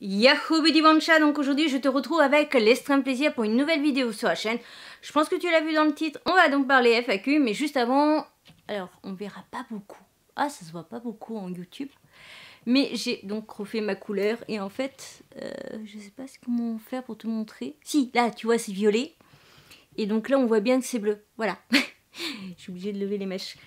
Yahoo Bansha donc aujourd'hui je te retrouve avec l'extrême plaisir pour une nouvelle vidéo sur la chaîne. Je pense que tu l'as vu dans le titre, on va donc parler FAQ, mais juste avant, alors on verra pas beaucoup. Ah ça se voit pas beaucoup en YouTube. Mais j'ai donc refait ma couleur et en fait, euh, je sais pas comment faire pour te montrer. Si, là tu vois c'est violet. Et donc là on voit bien que c'est bleu, voilà. j'ai obligée de lever les mèches.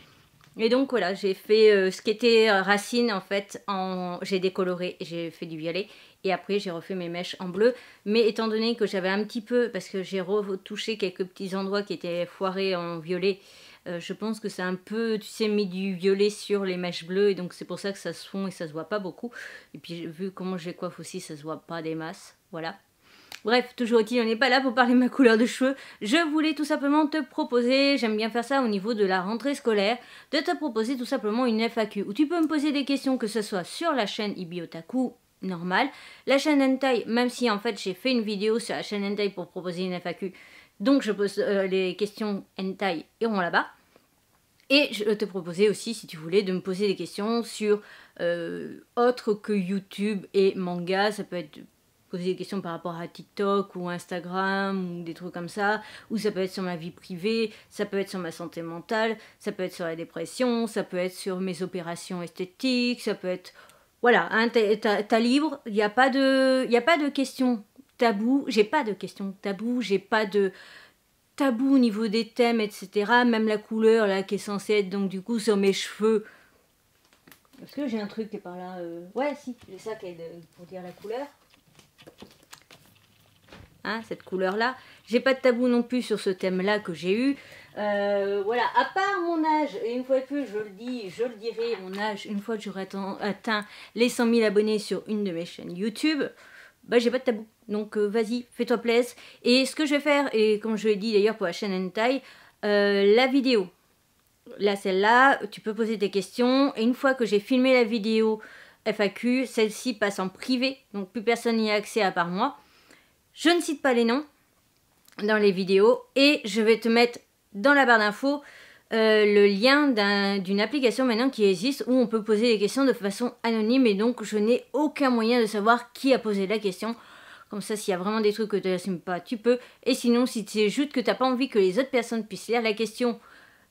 Et donc voilà, j'ai fait euh, ce qui était euh, racine en fait, en... j'ai décoloré, j'ai fait du violet et après j'ai refait mes mèches en bleu. Mais étant donné que j'avais un petit peu, parce que j'ai retouché quelques petits endroits qui étaient foirés en violet, euh, je pense que c'est un peu, tu sais, mis du violet sur les mèches bleues et donc c'est pour ça que ça se fond et ça se voit pas beaucoup. Et puis vu comment je les coiffe aussi, ça se voit pas des masses, voilà. Bref, toujours utile, on n'est pas là pour parler de ma couleur de cheveux. Je voulais tout simplement te proposer, j'aime bien faire ça au niveau de la rentrée scolaire, de te proposer tout simplement une FAQ où tu peux me poser des questions que ce soit sur la chaîne Ibiotaku normal. La chaîne Hentai, même si en fait j'ai fait une vidéo sur la chaîne Hentai pour proposer une FAQ, donc je pose euh, les questions Hentai iront là-bas. Et je te proposais aussi, si tu voulais, de me poser des questions sur euh, autre que YouTube et manga. Ça peut être poser des questions par rapport à TikTok ou Instagram ou des trucs comme ça, ou ça peut être sur ma vie privée, ça peut être sur ma santé mentale, ça peut être sur la dépression, ça peut être sur mes opérations esthétiques, ça peut être... Voilà, hein, t'as libre, il n'y a, pas de, a pas de questions taboues, j'ai pas de questions taboues, j'ai pas de tabou au niveau des thèmes, etc. Même la couleur là qui est censée être donc du coup sur mes cheveux. Parce que j'ai un truc qui est par là. Euh, ouais, si, j'ai ça est pour dire la couleur. Hein, cette couleur-là. J'ai pas de tabou non plus sur ce thème-là que j'ai eu. Euh, voilà, à part mon âge, et une fois que plus, je le dis, je le dirai, mon âge, une fois que j'aurai atteint les 100 000 abonnés sur une de mes chaînes YouTube, bah j'ai pas de tabou. Donc euh, vas-y, fais-toi plaisir. Et ce que je vais faire, et comme je l'ai dit d'ailleurs pour la chaîne Hentai, euh, la vidéo. Là, celle-là, tu peux poser tes questions. Et une fois que j'ai filmé la vidéo, FAQ, celle-ci passe en privé, donc plus personne n'y a accès à part moi. Je ne cite pas les noms dans les vidéos et je vais te mettre dans la barre d'infos euh, le lien d'une application maintenant qui existe où on peut poser des questions de façon anonyme et donc je n'ai aucun moyen de savoir qui a posé la question. Comme ça, s'il y a vraiment des trucs que tu n'assumes pas, tu peux. Et sinon, si c'est juste que tu n'as pas envie que les autres personnes puissent lire la question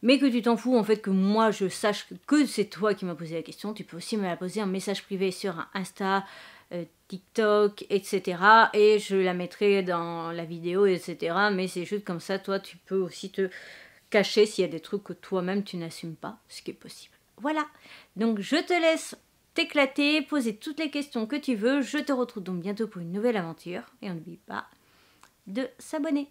mais que tu t'en fous en fait que moi je sache que c'est toi qui m'as posé la question, tu peux aussi me la poser en message privé sur Insta, euh, TikTok, etc. Et je la mettrai dans la vidéo, etc. Mais c'est juste comme ça, toi tu peux aussi te cacher s'il y a des trucs que toi-même tu n'assumes pas, ce qui est possible. Voilà, donc je te laisse t'éclater, poser toutes les questions que tu veux. Je te retrouve donc bientôt pour une nouvelle aventure. Et on n'oublie pas de s'abonner.